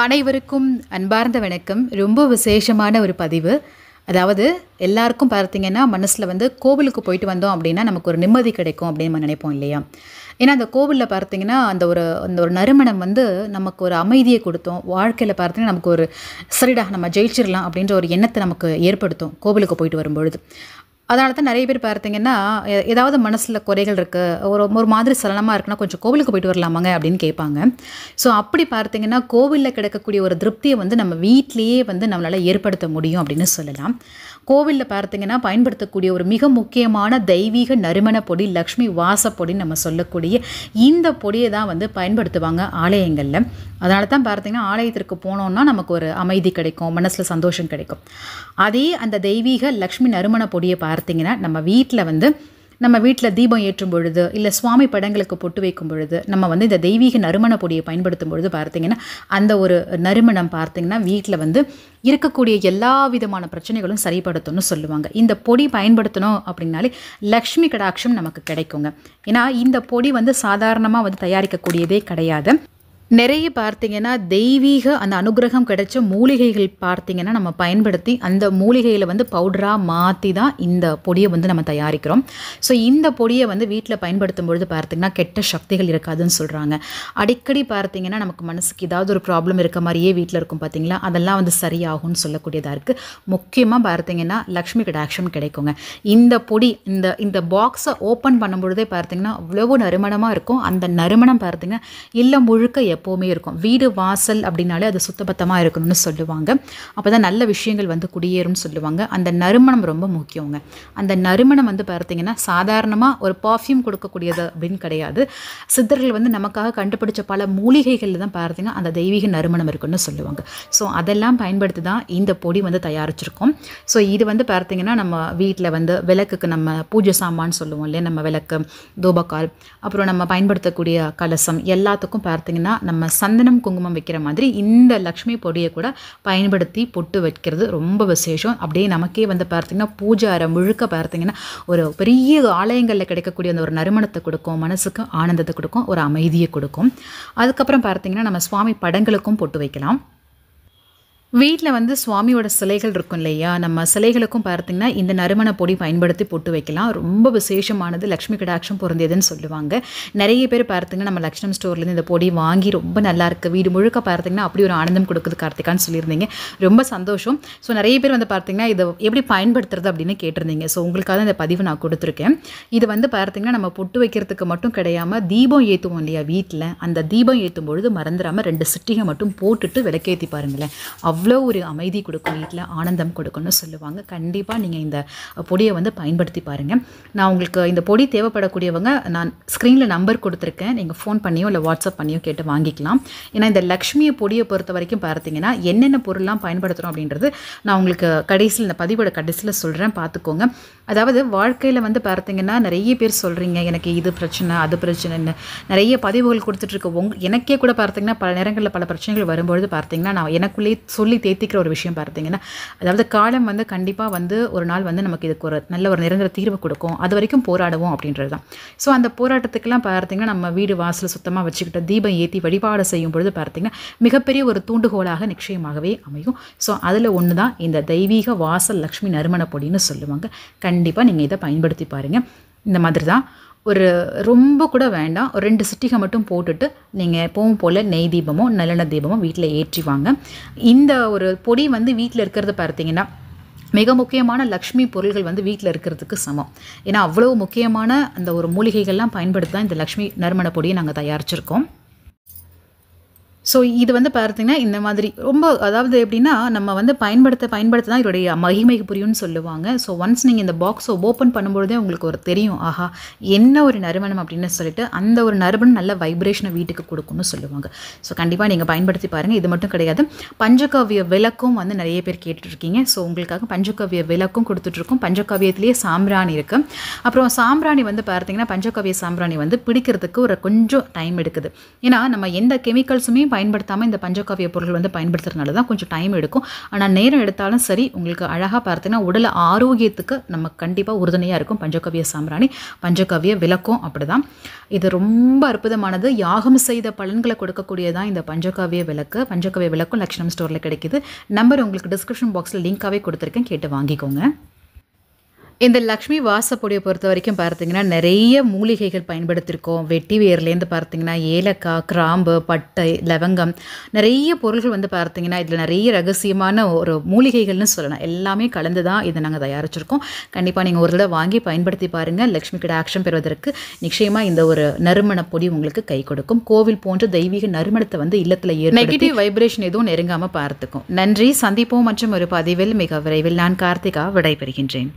அனைவருக்கும் அன்பார்ந்த வணக்கம் ரொம்ப விசேஷமான ஒரு பதிவு அதாவது எல்லாருக்கும் பார்த்தீங்கன்னா மனசில் வந்து கோவிலுக்கு போயிட்டு வந்தோம் அப்படின்னா நமக்கு ஒரு நிம்மதி கிடைக்கும் அப்படின்னு நம்ம நினைப்போம் இல்லையா ஏன்னா அந்த கோவிலில் பார்த்திங்கன்னா அந்த ஒரு அந்த ஒரு நறுமணம் வந்து நமக்கு ஒரு அமைதியை கொடுத்தோம் வாழ்க்கையில் பார்த்திங்கன்னா நமக்கு ஒரு சரிடா நம்ம ஜெயிச்சிடலாம் அப்படின்ற ஒரு எண்ணத்தை நமக்கு ஏற்படுத்தும் கோவிலுக்கு போயிட்டு வரும்பொழுது அதனால தான் நிறைய பேர் பார்த்தீங்கன்னா ஏதாவது மனசில் குறைகள் இருக்குது ஒரு ஒரு மாதிரி சலனமாக இருக்குன்னா கொஞ்சம் கோவிலுக்கு போயிட்டு வரலாமாங்க அப்படின்னு கேட்பாங்க ஸோ அப்படி பார்த்தீங்கன்னா கோவிலில் கிடைக்கக்கூடிய ஒரு திருப்தியை வந்து நம்ம வீட்லேயே வந்து நம்மளால் ஏற்படுத்த முடியும் அப்படின்னு சொல்லலாம் கோவிலில் பார்த்தீங்கன்னா பயன்படுத்தக்கூடிய ஒரு மிக முக்கியமான தெய்வீக நறுமண பொடி லக்ஷ்மி வாசப்பொடின்னு நம்ம சொல்லக்கூடிய இந்த பொடியை தான் வந்து பயன்படுத்துவாங்க ஆலயங்களில் அதனால தான் பார்த்தீங்கன்னா ஆலயத்திற்கு போனோம்னா நமக்கு ஒரு அமைதி கிடைக்கும் மனசில் சந்தோஷம் கிடைக்கும் அதே அந்த தெய்வீக லக்ஷ்மி நறுமண பொடியை பார்த்து பார்த்தீங்கன்னா நம்ம வீட்டில் வந்து நம்ம வீட்டில் தீபம் ஏற்றும் பொழுது இல்லை சுவாமி படங்களுக்கு பொட்டு வைக்கும் பொழுது நம்ம வந்து இந்த தெய்வீக நறுமண பொடியை பயன்படுத்தும் பொழுது பார்த்திங்கன்னா அந்த ஒரு நறுமணம் பார்த்திங்கன்னா வீட்டில் வந்து இருக்கக்கூடிய எல்லா விதமான பிரச்சனைகளும் சரிப்படுத்தும்னு சொல்லுவாங்க இந்த பொடி பயன்படுத்தணும் அப்படின்னாலே லக்ஷ்மி கடாட்சம் நமக்கு கிடைக்குங்க ஏன்னா இந்த பொடி வந்து சாதாரணமாக வந்து தயாரிக்கக்கூடியதே கிடையாது நிறைய பார்த்திங்கன்னா தெய்வீக அந்த அனுகிரகம் கிடைச்ச மூலிகைகள் பார்த்திங்கன்னா நம்ம பயன்படுத்தி அந்த மூலிகையில் வந்து பவுடராக மாற்றி தான் இந்த பொடியை வந்து நம்ம தயாரிக்கிறோம் ஸோ இந்த பொடியை வந்து வீட்டில் பயன்படுத்தும் பொழுது பார்த்திங்கன்னா கெட்ட சக்திகள் இருக்காதுன்னு சொல்கிறாங்க அடிக்கடி பார்த்திங்கன்னா நமக்கு மனசுக்கு ஏதாவது ஒரு ப்ராப்ளம் இருக்க மாதிரியே வீட்டில் இருக்கும் பார்த்திங்களா அதெல்லாம் வந்து சரியாகும்னு சொல்லக்கூடியதாக இருக்குது முக்கியமாக பார்த்திங்கன்னா லக்ஷ்மி கடாக்ஷன் கிடைக்குங்க இந்த பொடி இந்த இந்த பாக்ஸை ஓப்பன் பண்ணும்பொழுதே பார்த்திங்கன்னா அவ்வளவு நறுமணமாக இருக்கும் அந்த நறுமணம் பார்த்திங்கன்னா இல்லை முழுக்க எப்போவுமே இருக்கும் வீடு வாசல் அப்படின்னாலே அது சுத்தபத்தமாக இருக்கணும்னு சொல்லுவாங்க அப்போ தான் நல்ல விஷயங்கள் வந்து குடியேறும்னு சொல்லுவாங்க அந்த நறுமணம் ரொம்ப முக்கியங்க அந்த நறுமணம் வந்து பார்த்திங்கன்னா சாதாரணமாக ஒரு பர்ஃப்யூம் கொடுக்கக்கூடியது அப்படின்னு கிடையாது சித்தர்கள் வந்து நமக்காக கண்டுபிடிச்ச பல மூலிகைகளில் தான் பார்த்திங்கன்னா அந்த தெய்வீக நறுமணம் இருக்குன்னு சொல்லுவாங்க ஸோ அதெல்லாம் பயன்படுத்தி தான் இந்த பொடி வந்து தயாரிச்சிருக்கோம் ஸோ இது வந்து பார்த்திங்கன்னா நம்ம வீட்டில் வந்து விளக்குக்கு நம்ம பூஜை சாமான் சொல்லுவோம் இல்லையா நம்ம விளக்கு தூபக்கால் அப்புறம் நம்ம பயன்படுத்தக்கூடிய கலசம் எல்லாத்துக்கும் பார்த்திங்கன்னா நம்ம சந்தனம் குங்குமம் வைக்கிற மாதிரி இந்த லக்ஷ்மி பொடியை கூட பயன்படுத்தி பொட்டு வைக்கிறது ரொம்ப விசேஷம் அப்படியே நமக்கே வந்து பார்த்திங்கன்னா பூஜை முழுக்க பார்த்திங்கன்னா ஒரு பெரிய ஆலயங்களில் கிடைக்கக்கூடிய அந்த ஒரு நறுமணத்தை கொடுக்கும் மனசுக்கு ஆனந்தத்தை கொடுக்கும் ஒரு அமைதியை கொடுக்கும் அதுக்கப்புறம் பார்த்திங்கன்னா நம்ம சுவாமி படங்களுக்கும் பொட்டு வைக்கலாம் வீட்டில் வந்து சுவாமியோட சிலைகள் இருக்கும் இல்லையா நம்ம சிலைகளுக்கும் பார்த்திங்கன்னா இந்த நறுமண பொடி பயன்படுத்தி போட்டு வைக்கலாம் ரொம்ப விசேஷமானது லக்ஷ்மி கடாட்சம் பொருந்தியதுன்னு சொல்லுவாங்க நிறைய பேர் பார்த்திங்கன்னா நம்ம லக்ஷ்மம் ஸ்டோர்லேருந்து இந்த பொடி வாங்கி ரொம்ப நல்லாயிருக்கு வீடு முழுக்க பார்த்திங்கன்னா அப்படி ஒரு ஆனந்தம் கொடுக்குது கார்த்திகான்னு சொல்லியிருந்தீங்க ரொம்ப சந்தோஷம் ஸோ நிறைய பேர் வந்து பார்த்திங்கன்னா இதை எப்படி பயன்படுத்துறது அப்படின்னு கேட்டிருந்தீங்க ஸோ உங்களுக்காக இந்த பதிவு நான் கொடுத்துருக்கேன் இது வந்து பார்த்திங்கன்னா நம்ம பொட்டு வைக்கிறதுக்கு மட்டும் கிடையாமல் தீபம் ஏற்றுவோம் இல்லையா வீட்டில் அந்த தீபம் ஏற்றும் பொழுது மறந்துடாமல் ரெண்டு சிட்டிகை மட்டும் போட்டுட்டு விளக்கேற்றி பாருங்களேன் அவ் அவ்வளோ ஒரு அமைதி கொடுக்கும் வீட்டில் ஆனந்தம் கொடுக்கும்னு சொல்லுவாங்க கண்டிப்பாக நீங்கள் இந்த பொடியை வந்து பயன்படுத்தி பாருங்கள் நான் உங்களுக்கு இந்த பொடி தேவைப்படக்கூடியவங்க நான் ஸ்க்ரீனில் நம்பர் கொடுத்துருக்கேன் நீங்கள் ஃபோன் பண்ணியோ இல்லை வாட்ஸ்அப் பண்ணியோ கேட்டு வாங்கிக்கலாம் ஏன்னா இந்த லக்ஷ்மியை பொடியை பொறுத்த வரைக்கும் பார்த்தீங்கன்னா என்னென்ன பொருள்லாம் பயன்படுத்துகிறோம் அப்படின்றது நான் உங்களுக்கு கடைசியில் இந்த பதிவோட கடைசியில் சொல்கிறேன் பார்த்துக்கோங்க அதாவது வாழ்க்கையில் வந்து பார்த்தீங்கன்னா நிறைய பேர் சொல்கிறீங்க எனக்கு இது பிரச்சனை அது பிரச்சனைன்னு நிறைய பதிவுகள் கொடுத்துட்ருக்கு உங் எனக்கே கூட பார்த்தீங்கன்னா பல நேரங்களில் பல பிரச்சனைகள் வரும்பொழுது பார்த்தீங்கன்னா நான் எனக்குள்ளேயே சொல்லி சொல்லி தேத்திக்கிற ஒரு விஷயம் பார்த்தீங்கன்னா அதாவது காலம் வந்து கண்டிப்பாக வந்து ஒரு நாள் வந்து நமக்கு இதுக்கு ஒரு நல்ல ஒரு நிரந்தர தீர்வு கொடுக்கும் அது வரைக்கும் போராடுவோம் அப்படின்றது தான் ஸோ அந்த போராட்டத்துக்கெல்லாம் பார்த்திங்கன்னா நம்ம வீடு வாசல் சுத்தமாக வச்சுக்கிட்டு தீபம் ஏற்றி வழிபாடு செய்யும் பொழுது பார்த்திங்கன்னா மிகப்பெரிய ஒரு தூண்டுகோலாக நிச்சயமாகவே அமையும் ஸோ அதில் ஒன்று தான் இந்த தெய்வீக வாசல் லக்ஷ்மி நறுமண பொடின்னு சொல்லுவாங்க கண்டிப்பாக நீங்கள் இதை பயன்படுத்தி பாருங்கள் இந்த மாதிரி தான் ஒரு ரொம்ப கூட வேண்டாம் ஒரு ரெண்டு சிட்டிகை மட்டும் போட்டுட்டு நீங்கள் எப்பவும் போல் நெய் தீபமோ நல்லெண்ண தீபமோ வீட்டில் ஏற்றிவாங்க இந்த ஒரு பொடி வந்து வீட்டில் இருக்கிறத பார்த்தீங்கன்னா மிக முக்கியமான லக்ஷ்மி பொருள்கள் வந்து வீட்டில் இருக்கிறதுக்கு சமம் ஏன்னா அவ்வளோ முக்கியமான அந்த ஒரு மூலிகைகள்லாம் பயன்படுத்தி தான் இந்த லக்ஷ்மி நறுமண பொடியை நாங்கள் தயாரிச்சிருக்கோம் ஸோ இது வந்து பார்த்தீங்கன்னா இந்த மாதிரி ரொம்ப அதாவது எப்படின்னா நம்ம வந்து பயன்படுத்த பயன்படுத்த தான் இதோடைய மகிமைக்கு புரியும்னு சொல்லுவாங்க ஸோ ஒன்ஸ் நீங்கள் இந்த பாக்ஸை ஓப்பன் பண்ணும்பொழுதே உங்களுக்கு ஒரு தெரியும் ஆஹா என்ன ஒரு நறுமணம் அப்படின்னு சொல்லிட்டு அந்த ஒரு நறுமணம் நல்ல வைப்ரேஷனை வீட்டுக்கு கொடுக்கும்னு சொல்லுவாங்க ஸோ கண்டிப்பாக நீங்கள் பயன்படுத்தி பாருங்கள் இது மட்டும் கிடையாது பஞ்சகாவிய விளக்கும் வந்து நிறைய பேர் கேட்டுட்ருக்கீங்க ஸோ உங்களுக்காக பஞ்சகாவிய விளக்கும் கொடுத்துட்ருக்கோம் பஞ்சகாவியத்திலேயே சாம்பிராணி இருக்குது அப்புறம் சாம்பிராணி வந்து பார்த்தீங்கன்னா பஞ்சகாவிய சாம்பிராணி வந்து பிடிக்கிறதுக்கு ஒரு கொஞ்சம் டைம் எடுக்குது ஏன்னா நம்ம எந்த கெமிக்கல்ஸுமே பயன்படுத்தாமல் இந்த பஞ்சகாவிய பொருள் வந்து பயன்படுத்துறதுனால தான் கொஞ்சம் டைம் எடுக்கும் ஆனால் நேரம் எடுத்தாலும் சரி உங்களுக்கு அழகாக பார்த்தீங்கன்னா உடல் ஆரோக்கியத்துக்கு நம்ம கண்டிப்பாக உறுதுணையாக இருக்கும் பஞ்சகவிய சாம்பிராணி பஞ்சகவிய விளக்கம் அப்படி தான் இது ரொம்ப அற்புதமானது யாகம் செய்த பலன்களை கொடுக்கக்கூடியதான் இந்த பஞ்சகாவிய விளக்கு பஞ்சகவிய விளக்கும் லக்ஷ்மம் ஸ்டோரில் கிடைக்கிது நம்பர் உங்களுக்கு டிஸ்கிரிப்ஷன் பாக்ஸில் லிங்க்காகவே கொடுத்துருக்கேன் கேட்டு வாங்கிக்கோங்க இந்த லக்ஷ்மி வாசப்பொடியை பொறுத்த வரைக்கும் பார்த்தீங்கன்னா நிறைய மூலிகைகள் பயன்படுத்தியிருக்கோம் வெட்டி வேர்லேருந்து பார்த்திங்கன்னா ஏலக்காய் கிராம்பு பட்டை லவங்கம் நிறைய பொருள்கள் வந்து பார்த்திங்கன்னா இதில் நிறைய ரகசியமான ஒரு மூலிகைகள்னு சொல்லலாம் எல்லாமே கலந்து தான் இதை நாங்கள் தயாரிச்சிருக்கோம் கண்டிப்பாக நீங்கள் ஒரு தடவை வாங்கி பயன்படுத்தி பாருங்கள் லக்ஷ்மி கிட்ட ஆக்ஷன் பெறுவதற்கு நிச்சயமாக இந்த ஒரு நறுமண பொடி உங்களுக்கு கை கொடுக்கும் கோவில் போன்ற தெய்வீக நறுமணத்தை வந்து இல்லத்தில் நெகட்டிவ் வைப்ரேஷன் எதுவும் நெருங்காமல் பார்த்துக்கும் நன்றி சந்திப்போம் மற்றும் ஒரு பதிவில் மிக விரைவில் நான் கார்த்திகா விடைபெறுகின்றேன்